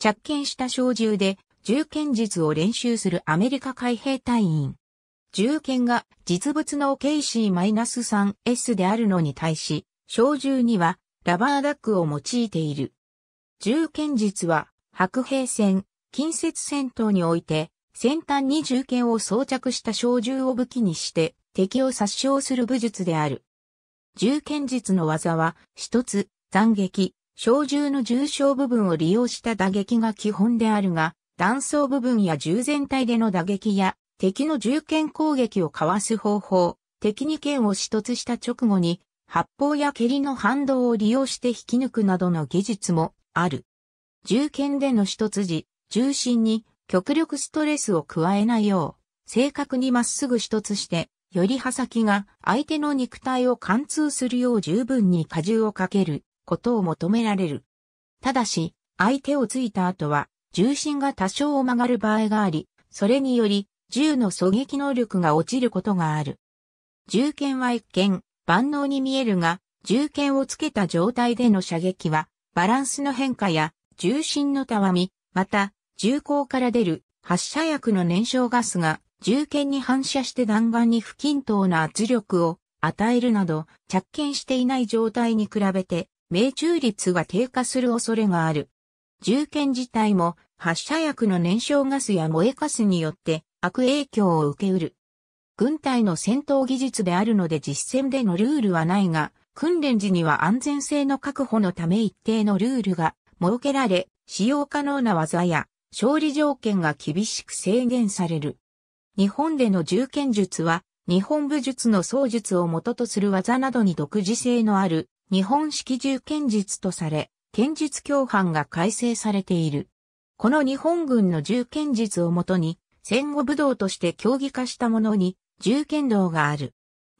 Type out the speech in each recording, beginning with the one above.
着剣した小銃で銃剣術を練習するアメリカ海兵隊員。銃剣が実物の KC-3S であるのに対し、小銃にはラバーダックを用いている。銃剣術は白兵戦、近接戦闘において、先端に銃剣を装着した小銃を武器にして敵を殺傷する武術である。銃剣術の技は、一つ、斬撃、小銃の重傷部分を利用した打撃が基本であるが、弾倉部分や銃全体での打撃や、敵の銃剣攻撃をかわす方法、敵に剣を死突した直後に、発砲や蹴りの反動を利用して引き抜くなどの技術もある。銃剣での死突時、重心に極力ストレスを加えないよう、正確にまっすぐ死突して、より刃先が相手の肉体を貫通するよう十分に荷重をかけることを求められる。ただし、相手をついた後は、重心が多少曲がる場合があり、それにより、銃の狙撃能力が落ちることがある。銃剣は一見、万能に見えるが、銃剣をつけた状態での射撃は、バランスの変化や、重心のたわみ、また、銃口から出る発射薬の燃焼ガスが、銃剣に反射して弾丸に不均等な圧力を与えるなど、着剣していない状態に比べて、命中率が低下する恐れがある。銃剣自体も発射薬の燃焼ガスや燃えカスによって悪影響を受けうる。軍隊の戦闘技術であるので実戦でのルールはないが、訓練時には安全性の確保のため一定のルールが設けられ、使用可能な技や勝利条件が厳しく制限される。日本での銃剣術は、日本武術の創術を元とする技などに独自性のある日本式銃剣術とされ、剣術共犯が改正されている。この日本軍の銃剣術をもとに、戦後武道として競技化したものに、銃剣道がある。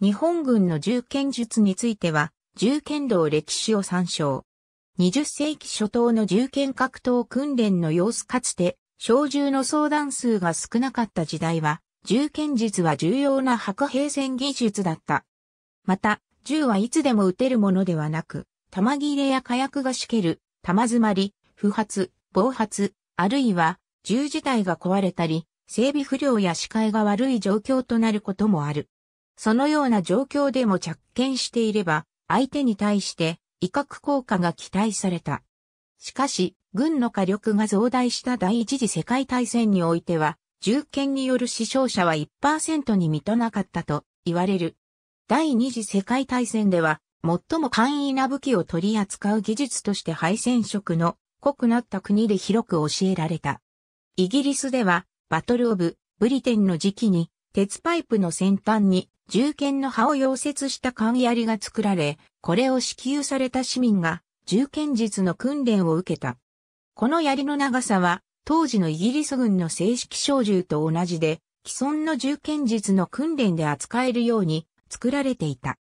日本軍の銃剣術については、銃剣道歴史を参照。20世紀初頭の銃剣格闘訓練の様子かつて、小銃の相談数が少なかった時代は、銃剣術は重要な白兵戦技術だった。また、銃はいつでも撃てるものではなく、弾切れや火薬がしける、弾詰まり、不発、暴発、あるいは銃自体が壊れたり、整備不良や視界が悪い状況となることもある。そのような状況でも着剣していれば、相手に対して威嚇効果が期待された。しかし、軍の火力が増大した第一次世界大戦においては、銃剣による死傷者は1%に満たなかったと言われる。第二次世界大戦では、最も簡易な武器を取り扱う技術として敗戦色の濃くなった国で広く教えられた。イギリスでは、バトルオブ、ブリテンの時期に、鉄パイプの先端に、銃剣の刃を溶接した缶槍が作られ、これを支給された市民が、銃剣術の訓練を受けた。この槍の長さは、当時のイギリス軍の正式小銃と同じで、既存の銃剣術の訓練で扱えるように作られていた。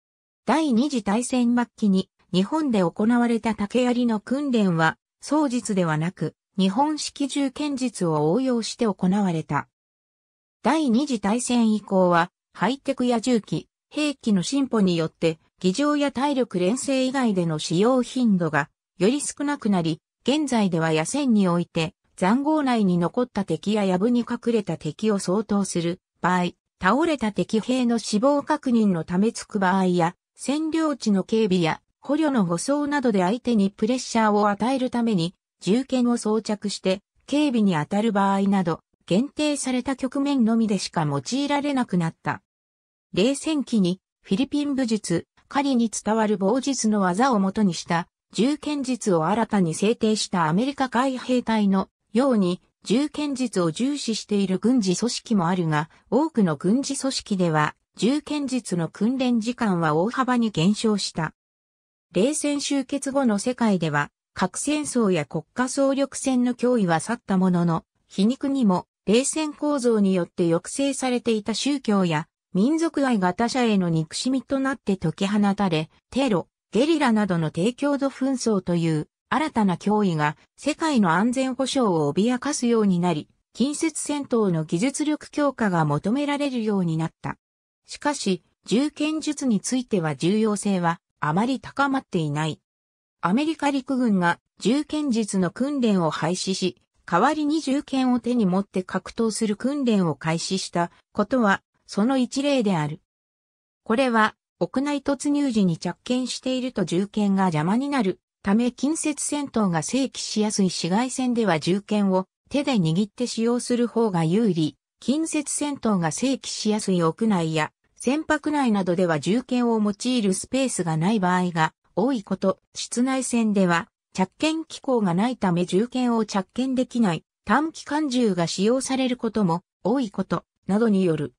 第二次大戦末期に日本で行われた竹槍の訓練は、双術ではなく、日本式銃剣術を応用して行われた。第二次大戦以降は、ハイテクや銃器、兵器の進歩によって、技場や体力連成以外での使用頻度がより少なくなり、現在では野戦において、残壕内に残った敵や藪に隠れた敵を相当する場合、倒れた敵兵の死亡確認のためつく場合や、占領地の警備や捕虜の護送などで相手にプレッシャーを与えるために、銃剣を装着して警備に当たる場合など、限定された局面のみでしか用いられなくなった。冷戦期にフィリピン武術、狩りに伝わる防術の技をもとにした銃剣術を新たに制定したアメリカ海兵隊のように銃剣術を重視している軍事組織もあるが、多くの軍事組織では、銃剣術の訓練時間は大幅に減少した。冷戦終結後の世界では、核戦争や国家総力戦の脅威は去ったものの、皮肉にも、冷戦構造によって抑制されていた宗教や、民族愛が他者への憎しみとなって解き放たれ、テロ、ゲリラなどの低強度紛争という新たな脅威が世界の安全保障を脅かすようになり、近接戦闘の技術力強化が求められるようになった。しかし、銃剣術については重要性はあまり高まっていない。アメリカ陸軍が銃剣術の訓練を廃止し、代わりに銃剣を手に持って格闘する訓練を開始したことは、その一例である。これは、屋内突入時に着剣していると銃剣が邪魔になるため近接戦闘が正規しやすい市街戦では銃剣を手で握って使用する方が有利。近接戦闘が正規しやすい屋内や船舶内などでは銃剣を用いるスペースがない場合が多いこと、室内戦では着剣機構がないため銃剣を着剣できない短期間銃が使用されることも多いことなどによる。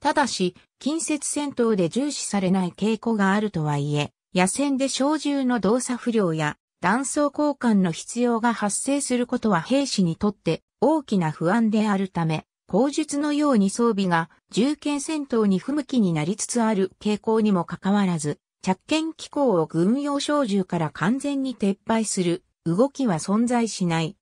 ただし、近接戦闘で重視されない傾向があるとはいえ、野戦で小銃の動作不良や弾倉交換の必要が発生することは兵士にとって大きな不安であるため、口述のように装備が銃剣戦闘に不向きになりつつある傾向にもかかわらず、着剣機構を軍用小銃から完全に撤廃する動きは存在しない。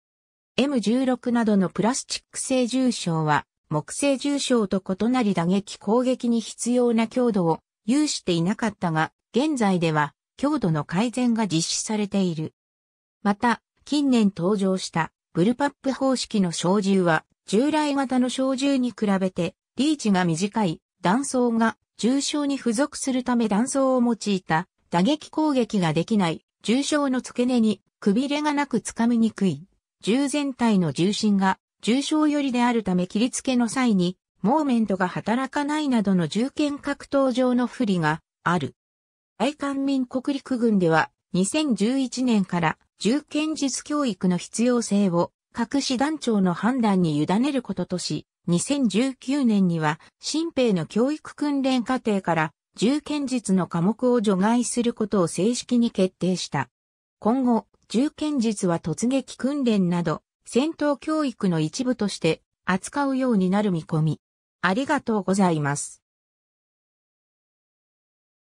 M16 などのプラスチック製銃傷は木製銃傷と異なり打撃攻撃に必要な強度を有していなかったが、現在では強度の改善が実施されている。また、近年登場したブルパップ方式の小銃は従来型の小銃に比べてリーチが短い弾倉が重傷に付属するため弾倉を用いた打撃攻撃ができない重傷の付け根にくびれがなく掴みにくい銃全体の重心が重傷寄りであるため切り付けの際にモーメントが働かないなどの銃剣格闘上の不利がある。愛官民国陸軍では2011年から銃剣術教育の必要性を各師団長の判断に委ねることとし、2019年には新兵の教育訓練課程から銃剣術の科目を除外することを正式に決定した。今後、銃剣術は突撃訓練など戦闘教育の一部として扱うようになる見込み。ありがとうございます。